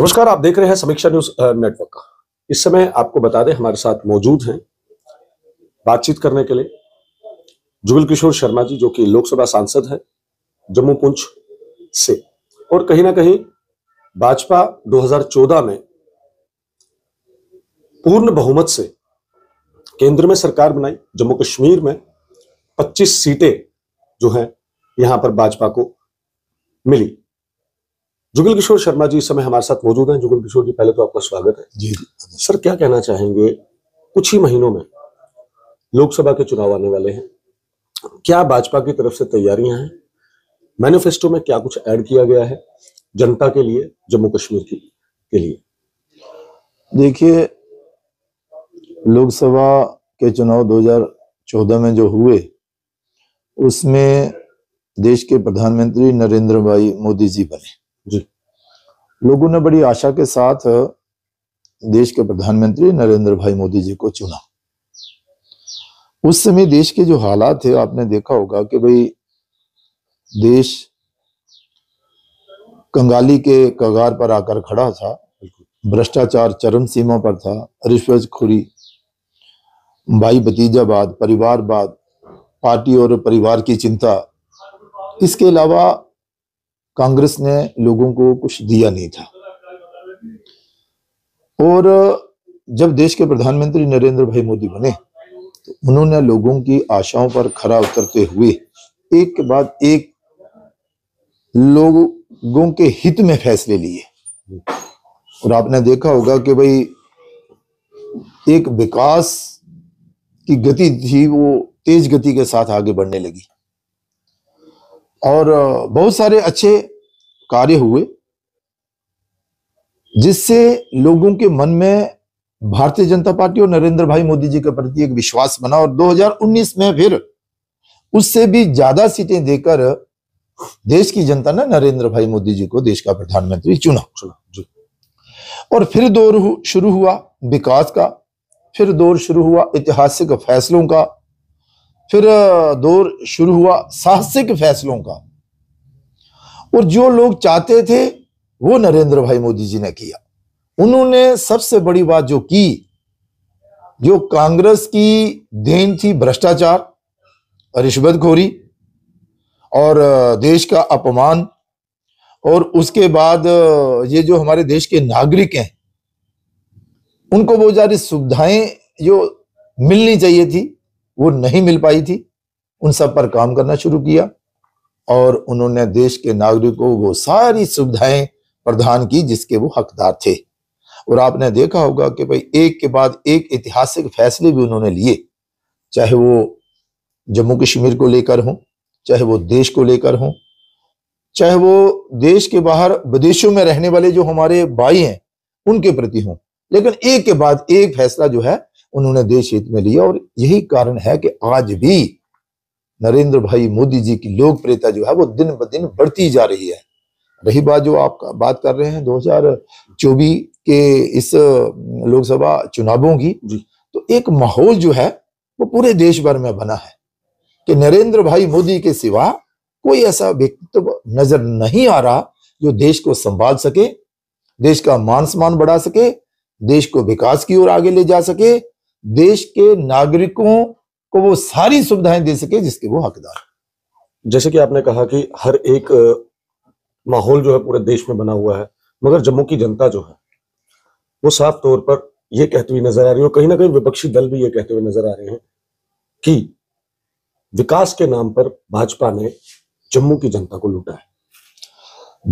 नमस्कार आप देख रहे हैं समीक्षा न्यूज नेटवर्क इस समय आपको बता दें हमारे साथ मौजूद हैं बातचीत करने के लिए जुगल किशोर शर्मा जी जो कि लोकसभा सांसद हैं जम्मू पुंछ से और कहीं ना कहीं भाजपा 2014 में पूर्ण बहुमत से केंद्र में सरकार बनाई जम्मू कश्मीर में 25 सीटें जो हैं यहां पर भाजपा को मिली जुगल किशोर शर्मा जी इस समय हमारे साथ मौजूद हैं जुगल किशोर जी पहले तो आपका स्वागत है जी सर क्या कहना चाहेंगे कुछ ही महीनों में लोकसभा के चुनाव आने वाले हैं क्या भाजपा की तरफ से तैयारियां हैं मैनिफेस्टो में क्या कुछ ऐड किया गया है जनता के लिए जम्मू कश्मीर की के लिए देखिए लोकसभा के चुनाव 2014 में जो हुए उसमें देश के प्रधानमंत्री नरेंद्र भाई मोदी जी बने लोगों ने बड़ी आशा के साथ देश के प्रधानमंत्री नरेंद्र भाई मोदी जी को चुना उस समय देश के जो हालात थे आपने देखा होगा कि भाई देश कंगाली के कगार पर आकर खड़ा था भ्रष्टाचार चरम सीमा पर था रिश्वतखोरी भाई भतीजावाद परिवारवाद पार्टी और परिवार की चिंता इसके अलावा कांग्रेस ने लोगों को कुछ दिया नहीं था और जब देश के प्रधानमंत्री नरेंद्र भाई मोदी बने तो उन्होंने लोगों की आशाओं पर खरा उतरते हुए एक के बाद एक लोगों के हित में फैसले लिए और आपने देखा होगा कि भाई एक विकास की गति थी वो तेज गति के साथ आगे बढ़ने लगी और बहुत सारे अच्छे कार्य हुए जिससे लोगों के मन में भारतीय जनता पार्टी और नरेंद्र भाई मोदी जी के प्रति एक विश्वास बना और 2019 में फिर उससे भी ज्यादा सीटें देकर देश की जनता ने नरेंद्र भाई मोदी जी को देश का प्रधानमंत्री चुना जी और फिर दौर शुरू हुआ विकास का फिर दौर शुरू हुआ ऐतिहासिक फैसलों का फिर दौर शुरू हुआ साहसिक फैसलों का और जो लोग चाहते थे वो नरेंद्र भाई मोदी जी ने किया उन्होंने सबसे बड़ी बात जो की जो कांग्रेस की देन थी भ्रष्टाचार रिश्वतखोरी और देश का अपमान और उसके बाद ये जो हमारे देश के नागरिक हैं उनको वो सारी सुविधाएं जो मिलनी चाहिए थी वो नहीं मिल पाई थी उन सब पर काम करना शुरू किया और उन्होंने देश के नागरिकों को सारी सुविधाएं प्रदान की जिसके वो हकदार थे और आपने देखा होगा कि भाई एक के बाद एक ऐतिहासिक फैसले भी उन्होंने लिए चाहे वो जम्मू कश्मीर को लेकर हो चाहे वो देश को लेकर हो चाहे वो देश के बाहर विदेशों में रहने वाले जो हमारे भाई हैं उनके प्रति हों लेकिन एक के बाद एक फैसला जो है उन्होंने देश हित में लिया और यही कारण है कि आज भी नरेंद्र भाई मोदी जी की लोकप्रियता जो है वो दिन ब दिन बढ़ती जा रही है रही बात जो आप बात कर रहे हैं 2024 के इस लोकसभा चुनावों की तो एक माहौल जो है वो पूरे देश भर में बना है कि नरेंद्र भाई मोदी के सिवा कोई ऐसा व्यक्तित्व नजर नहीं आ रहा जो देश को संभाल सके देश का मान सम्मान बढ़ा सके देश को विकास की ओर आगे ले जा सके देश के नागरिकों को वो सारी सुविधाएं दे सके जिसके वो हकदार जैसे कि आपने कहा कि हर एक माहौल जो है पूरे देश में बना हुआ है मगर जम्मू की जनता जो है वो साफ तौर पर ये कहती हुई नजर आ रही है कहीं ना कहीं विपक्षी दल भी ये कहते हुए नजर आ रहे हैं कि विकास के नाम पर भाजपा ने जम्मू की जनता को लूटा है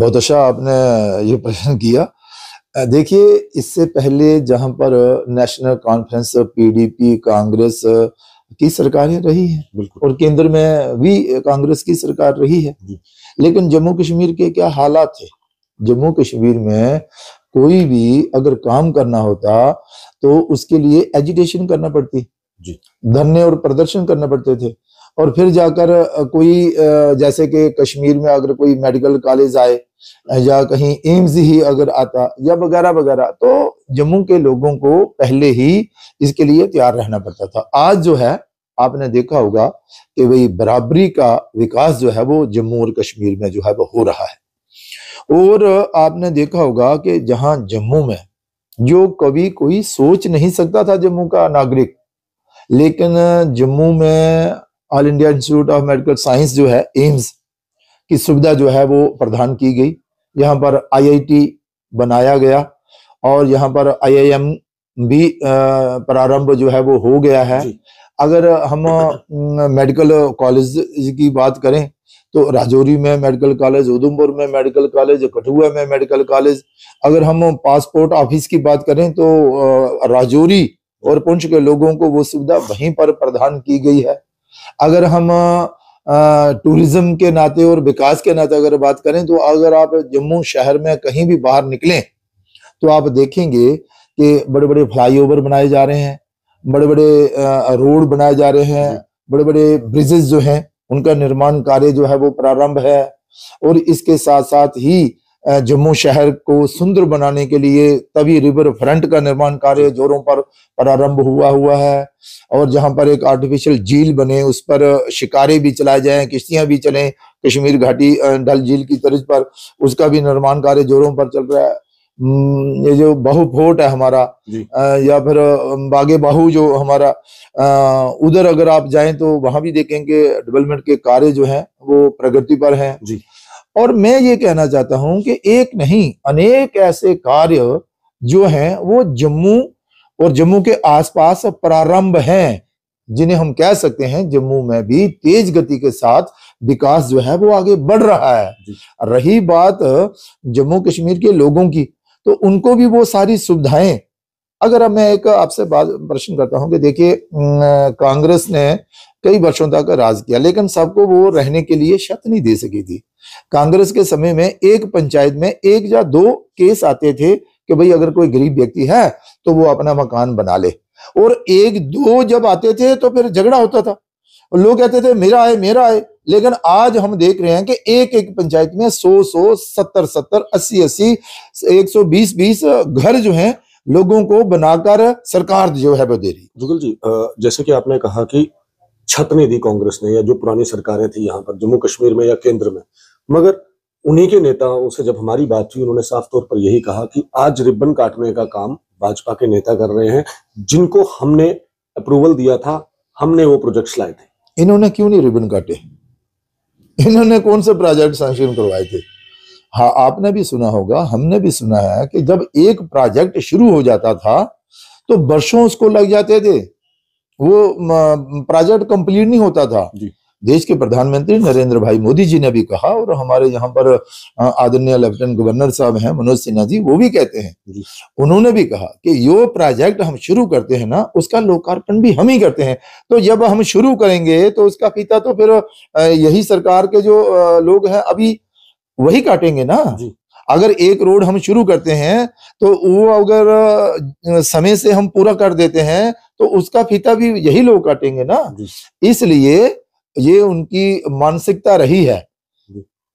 बहुत अच्छा आपने ये प्रश्न किया देखिए इससे पहले जहां पर नेशनल कॉन्फ्रेंस पीडीपी कांग्रेस की सरकारें रही है और केंद्र में भी कांग्रेस की सरकार रही है लेकिन जम्मू कश्मीर के क्या हालात थे जम्मू कश्मीर में कोई भी अगर काम करना होता तो उसके लिए एजिटेशन करना पड़ती धरने और प्रदर्शन करना पड़ते थे और फिर जाकर कोई जैसे कि कश्मीर में अगर कोई मेडिकल कॉलेज आए या कहीं एम्स ही अगर आता या वगैरह वगैरह तो जम्मू के लोगों को पहले ही इसके लिए तैयार रहना पड़ता था आज जो है आपने देखा होगा कि भाई बराबरी का विकास जो है वो जम्मू और कश्मीर में जो है वो हो रहा है और आपने देखा होगा कि जहां जम्मू में जो कभी कोई सोच नहीं सकता था जम्मू का नागरिक लेकिन जम्मू में All India Institute of Medical Science जो है एम्स की सुविधा जो है वो प्रदान की गई यहाँ पर आईआईटी बनाया गया और यहाँ पर आईआईएम भी प्रारंभ जो है वो हो गया है अगर हम मेडिकल कॉलेज की बात करें तो राजौरी में मेडिकल कॉलेज उधमपुर में मेडिकल कॉलेज कठुआ में मेडिकल कॉलेज अगर हम पासपोर्ट ऑफिस की बात करें तो राजौरी और पुंछ के लोगों को वो सुविधा वहीं पर प्रदान की गई है अगर हम टूरिज्म के नाते और विकास के नाते अगर बात करें तो अगर आप जम्मू शहर में कहीं भी बाहर निकलें तो आप देखेंगे कि बड़े बड़े फ्लाईओवर बनाए जा रहे हैं बड़े बड़े रोड बनाए जा रहे हैं बड़े बड़े ब्रिजेस जो हैं उनका निर्माण कार्य जो है वो प्रारंभ है और इसके साथ साथ ही जम्मू शहर को सुंदर बनाने के लिए तभी रिवर फ्रंट का निर्माण कार्य जोरों पर प्रारंभ हुआ हुआ है और जहां पर एक आर्टिफिशियल झील बने उस पर शिकारे भी चलाए जाएं किश्तियां भी चलें कश्मीर घाटी डल झील की तरज पर उसका भी निर्माण कार्य जोरों पर चल रहा है हम्म, ये जो बाहू फोर्ट है हमारा या फिर बागे बाहू जो हमारा उधर अगर आप जाएं तो वहां भी देखेंगे डेवलपमेंट के कार्य जो हैं वो प्रगति पर हैं जी और मैं ये कहना चाहता हूं कि एक नहीं अनेक ऐसे कार्य जो हैं वो जम्मू और जम्मू के आसपास प्रारंभ हैं जिन्हें हम कह सकते हैं जम्मू में भी तेज गति के साथ विकास जो है वो आगे बढ़ रहा है रही बात जम्मू कश्मीर के लोगों की तो उनको भी वो सारी सुविधाएं अगर अब मैं एक आपसे बात प्रश्न करता हूं कि देखिए कांग्रेस ने कई वर्षों तक राज किया लेकिन सबको वो रहने के लिए शत नहीं दे सकी थी कांग्रेस के समय में एक पंचायत में एक या दो केस आते थे कि भाई अगर कोई गरीब व्यक्ति है तो वो अपना मकान बना ले और एक दो जब आते थे तो फिर झगड़ा होता था लोग कहते थे मेरा है मेरा है लेकिन आज हम देख रहे हैं कि एक एक पंचायत में सौ सौ सत्तर सत्तर अस्सी अस्सी एक सौ बीस बीस घर जो हैं लोगों को बनाकर सरकार जो है वो दे रही जुगल जी जैसे कि आपने कहा कि छत नहीं दी कांग्रेस ने या जो पुरानी सरकारें थी यहाँ पर जम्मू कश्मीर में या केंद्र में मगर उन्हीं के नेताओं से जब हमारी बात हुई उन्होंने साफ तौर पर यही कहा कि आज रिबन काटने का काम भाजपा के नेता कर रहे हैं जिनको हमने अप्रूवल दिया था हमने वो प्रोजेक्ट्स लाए थे इन्होंने क्यों नहीं रिबन काटे इन्होंने कौन से प्रोजेक्ट सैंक्शन करवाए थे हाँ आपने भी सुना होगा हमने भी सुना है कि जब एक प्रोजेक्ट शुरू हो जाता था तो वर्षों उसको लग जाते थे वो प्रोजेक्ट कंप्लीट नहीं होता था जी देश के प्रधानमंत्री नरेंद्र भाई मोदी जी ने भी कहा और हमारे यहाँ पर आदरणीय लेफ्टिनेंट गवर्नर साहब हैं मनोज सिन्हा जी वो भी कहते हैं उन्होंने भी कहा कि यो प्रोजेक्ट हम शुरू करते हैं ना उसका लोकार्पण भी हम ही करते हैं तो जब हम शुरू करेंगे तो उसका फीता तो फिर यही सरकार के जो लोग हैं अभी वही काटेंगे ना अगर एक रोड हम शुरू करते हैं तो वो अगर समय से हम पूरा कर देते हैं तो उसका फीता भी यही लोग काटेंगे ना इसलिए ये उनकी मानसिकता रही है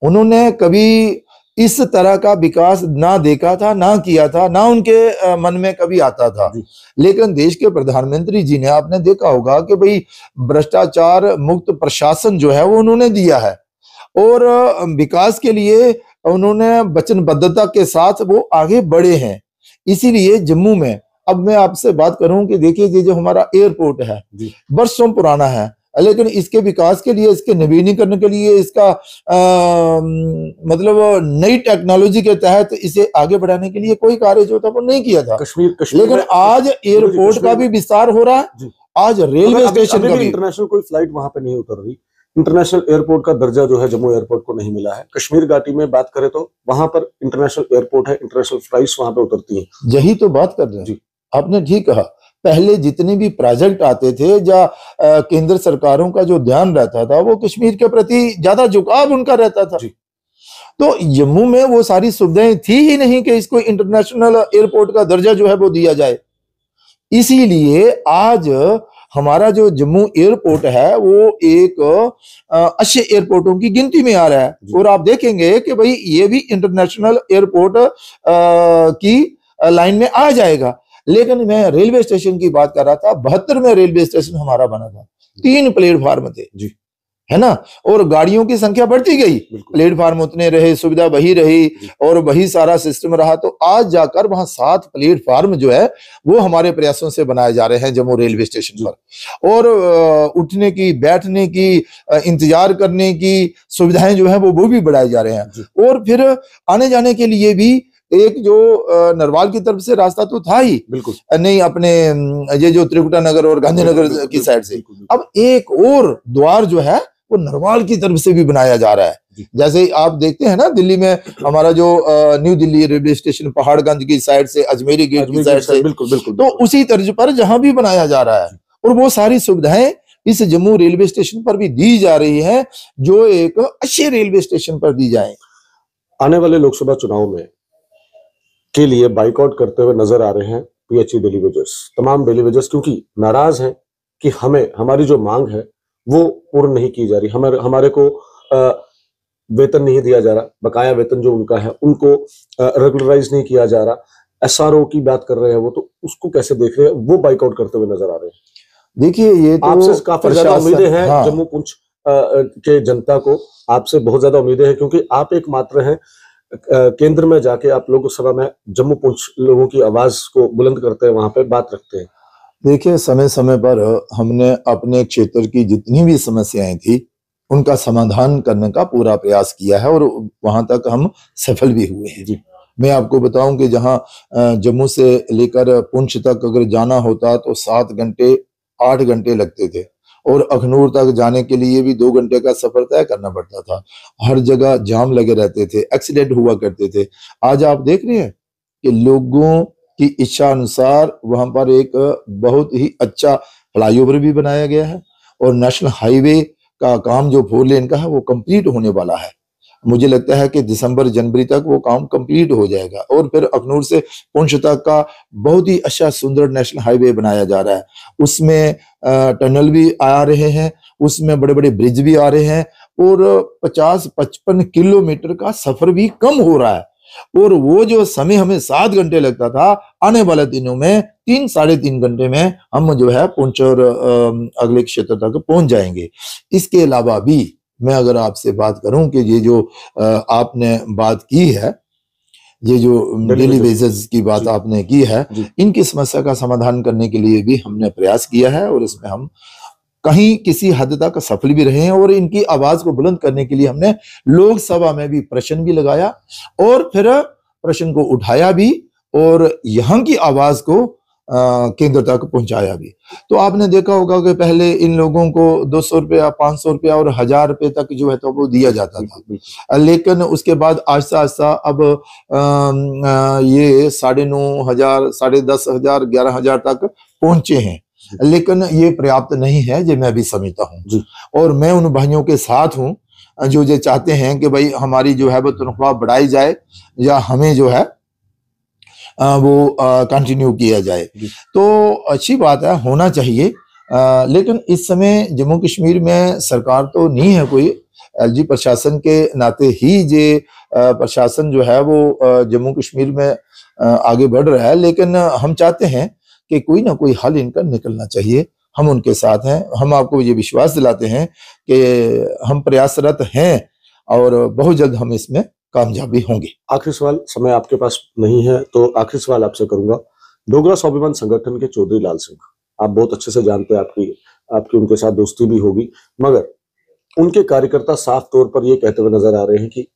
उन्होंने कभी इस तरह का विकास ना देखा था ना किया था ना उनके मन में कभी आता था लेकिन देश के प्रधानमंत्री जी ने आपने देखा होगा कि भाई भ्रष्टाचार मुक्त प्रशासन जो है वो उन्होंने दिया है और विकास के लिए उन्होंने वचनबद्धता के साथ वो आगे बढ़े हैं इसीलिए जम्मू में अब मैं आपसे बात करूं कि देखिए ये जो हमारा एयरपोर्ट है वर्षों पुराना है लेकिन इसके विकास के लिए इसके नवीनीकरण के लिए इसका आ, मतलब नई टेक्नोलॉजी के तहत इसे आगे बढ़ाने के लिए कोई कार्य जो था वो नहीं किया था कश्मीर, कश्मीर लेकिन आज एयरपोर्ट का भी विस्तार हो रहा है आज रेलवे स्टेशन का इंटरनेशनल कोई फ्लाइट वहां पर नहीं उतर रही इंटरनेशनल एयरपोर्ट का दर्जा जो है जम्मू एयरपोर्ट को नहीं मिला है कश्मीर घाटी में बात करें तो वहां पर इंटरनेशनल एयरपोर्ट है इंटरनेशनल फ्लाइट्स वहां पर उतरती है यही तो बात कर रहे हैं जी आपने ठीक कहा पहले जितने भी प्रोजेक्ट आते थे या केंद्र सरकारों का जो ध्यान रहता था वो कश्मीर के प्रति ज्यादा झुकाव उनका रहता था तो जम्मू में वो सारी सुविधाएं थी ही नहीं कि इसको इंटरनेशनल एयरपोर्ट का दर्जा जो है वो दिया जाए इसीलिए आज हमारा जो जम्मू एयरपोर्ट है वो एक अच्छे एयरपोर्टों की गिनती में आ रहा है और आप देखेंगे कि भाई ये भी इंटरनेशनल एयरपोर्ट की लाइन में आ जाएगा लेकिन मैं रेलवे स्टेशन की बात कर रहा था बहत्तर में रेलवे स्टेशन हमारा बना था तीन प्लेटफार्म थे जी है ना और गाड़ियों की संख्या बढ़ती गई प्लेटफार्म उतने रहे सुविधा वही रही और वही सारा सिस्टम रहा तो आज जाकर वहां सात प्लेटफार्म जो है वो हमारे प्रयासों से बनाए जा रहे हैं जम्मू रेलवे स्टेशन पर और उठने की बैठने की इंतजार करने की सुविधाएं जो है वो वो भी बढ़ाए जा रहे हैं और फिर आने जाने के लिए भी एक जो नरवाल की तरफ से रास्ता तो था ही बिल्कुल नहीं अपने ये जो त्रिकुटा नगर और गांधीनगर की साइड से अब एक और द्वार जो है वो नरवाल की तरफ से भी बनाया जा रहा है जैसे आप देखते हैं ना दिल्ली में हमारा जो New Delhi railway station Paharganj की साइड से अजमेरी गेट की साइड से बिल्कुल बिल्कुल तो उसी तर्ज पर जहां भी बनाया जा रहा है और वो सारी सुविधाएं इस जम्मू रेलवे स्टेशन पर भी दी जा रही है जो एक अच्छे रेलवे स्टेशन पर दी जाए आने वाले लोकसभा चुनाव में के लिए बाइकआउट करते हुए नजर आ रहे हैं पीएचयू डेली वेजर्स तमाम डेली वेजर्स क्योंकि नाराज हैं कि हमें हमारी जो मांग है वो पूर्ण नहीं की जा रही हमारे हमारे को वेतन नहीं दिया जा रहा बकाया वेतन जो उनका है उनको रेगुलराइज नहीं किया जा रहा एस की बात कर रहे हैं वो तो उसको कैसे देख रहे हैं वो बाइकआउट करते हुए नजर आ रहे हैं देखिए ये तो आपसे काफी ज्यादा उम्मीदें हैं हाँ। जम्मू पुंछ के जनता को आपसे बहुत ज्यादा उम्मीदें हैं क्योंकि आप एक मात्र हैं केंद्र में जाके आप सभा में जम्मू पूछ लोगों की आवाज को बुलंद करते हैं वहां पे बात रखते हैं देखिए समय समय पर हमने अपने क्षेत्र की जितनी भी समस्याएं थी उनका समाधान करने का पूरा प्रयास किया है और वहां तक हम सफल भी हुए हैं जी मैं आपको बताऊं कि जहां जम्मू से लेकर पुंछ तक अगर जाना होता तो सात घंटे आठ घंटे लगते थे और अखनूर तक जाने के लिए भी दो घंटे का सफर तय करना पड़ता था हर जगह जाम लगे रहते थे एक्सीडेंट हुआ करते थे आज आप देख रहे हैं कि लोगों की इच्छा अनुसार वहां पर एक बहुत ही अच्छा फ्लाईओवर भी बनाया गया है और नेशनल हाईवे का काम जो फोर लेन का है वो कंप्लीट होने वाला है मुझे लगता है कि दिसंबर जनवरी तक वो काम कंप्लीट हो जाएगा और फिर अखनूर से पुंछ तक का बहुत ही अच्छा सुंदर नेशनल हाईवे बनाया जा रहा है उसमें टनल भी आ रहे हैं उसमें बड़े बड़े ब्रिज भी आ रहे हैं और 50-55 किलोमीटर का सफर भी कम हो रहा है और वो जो समय हमें सात घंटे लगता था आने वाले दिनों में तीन साढ़े तीन घंटे में हम जो है पुंछ और अगले क्षेत्र तक पहुंच जाएंगे इसके अलावा भी मैं अगर आपसे बात करूं कि ये जो आपने बात की है ये जो डेली बेसिस की बात आपने की है इनकी समस्या का समाधान करने के लिए भी हमने प्रयास किया है और इसमें हम कहीं किसी हद तक सफल भी रहे हैं और इनकी आवाज को बुलंद करने के लिए हमने लोकसभा में भी प्रश्न भी लगाया और फिर प्रश्न को उठाया भी और यहाँ की आवाज को केंद्र तक पहुंचाया भी तो आपने देखा होगा कि पहले इन लोगों को दो सौ रुपया पाँच सौ रुपया और हजार रुपये तक जो है तो वो दिया जाता था लेकिन उसके बाद आहिस्ता आहिस्ता अब आ, ये साढ़े नौ हजार साढ़े दस हजार ग्यारह हजार तक पहुंचे हैं लेकिन ये पर्याप्त नहीं है जो मैं भी समझता हूँ और मैं उन भाइयों के साथ हूँ जो जो चाहते हैं कि भाई हमारी जो है वो तनख्वाह बढ़ाई जाए या हमें जो है वो कंटिन्यू किया जाए तो अच्छी बात है होना चाहिए लेकिन इस समय जम्मू कश्मीर में सरकार तो नहीं है कोई एलजी प्रशासन के नाते ही जे प्रशासन जो है वो जम्मू कश्मीर में आगे बढ़ रहा है लेकिन हम चाहते हैं कि कोई ना कोई हल इनका निकलना चाहिए हम उनके साथ हैं हम आपको ये विश्वास दिलाते हैं कि हम प्रयासरत हैं और बहुत जल्द हम इसमें कामयाबी होंगी आखिरी सवाल समय आपके पास नहीं है तो आखिरी सवाल आपसे करूंगा डोगरा स्वाभिमान संगठन के चौधरी लाल सिंह आप बहुत अच्छे से जानते हैं आपकी आपकी उनके साथ दोस्ती भी होगी मगर उनके कार्यकर्ता साफ तौर पर यह कहते हुए नजर आ रहे हैं कि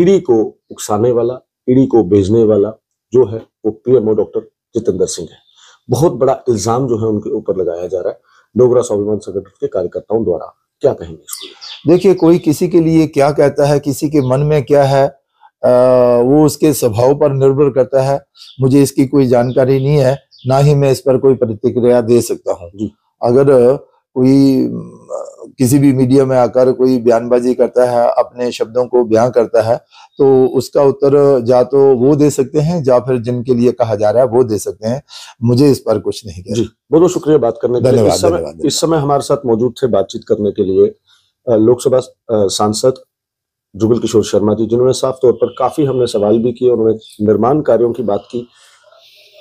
ईडी को उकसाने वाला ईडी को भेजने वाला जो है वो पीएमओ डॉक्टर जितेंद्र सिंह है बहुत बड़ा इल्जाम जो है उनके ऊपर लगाया जा रहा है डोगरा स्वाभिमान संगठन के कार्यकर्ताओं द्वारा क्या कहेंगे इसको देखिए कोई किसी के लिए क्या कहता है किसी के मन में क्या है आ, वो उसके स्वभाव पर निर्भर करता है मुझे इसकी कोई जानकारी नहीं है ना ही मैं इस पर कोई प्रतिक्रिया दे सकता हूँ अगर कोई किसी भी मीडिया में आकर कोई बयानबाजी करता है अपने शब्दों को बयां करता है तो उसका उत्तर या तो वो दे सकते हैं या फिर जिनके लिए कहा जा रहा है वो दे सकते हैं मुझे इस पर कुछ नहीं कहना बहुत बहुत शुक्रिया बात करने के लिए इस समय हमारे साथ मौजूद थे बातचीत करने के लिए लोकसभा सांसद जुगल किशोर शर्मा जी जिन्होंने साफ तौर पर काफी हमने सवाल भी किए उन्होंने निर्माण कार्यों की बात की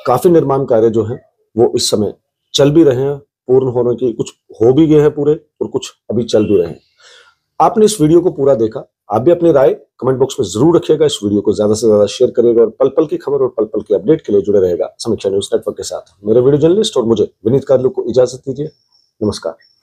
काफी निर्माण कार्य जो हैं वो इस समय चल भी रहे हैं पूर्ण होने की कुछ हो भी गए हैं पूरे और कुछ अभी चल भी रहे हैं आपने इस वीडियो को पूरा देखा आप भी अपनी राय कमेंट बॉक्स में जरूर रखिएगा इस वीडियो को ज्यादा से ज्यादा शेयर करिएगा और पल पल की खबर और पल पल की अपडेट के लिए जुड़े रहेगा समीक्षा न्यूज नेटवर्क के साथ मेरे वीडियो जर्नलिस्ट और मुझे विनीत कार्लू को इजाजत दीजिए नमस्कार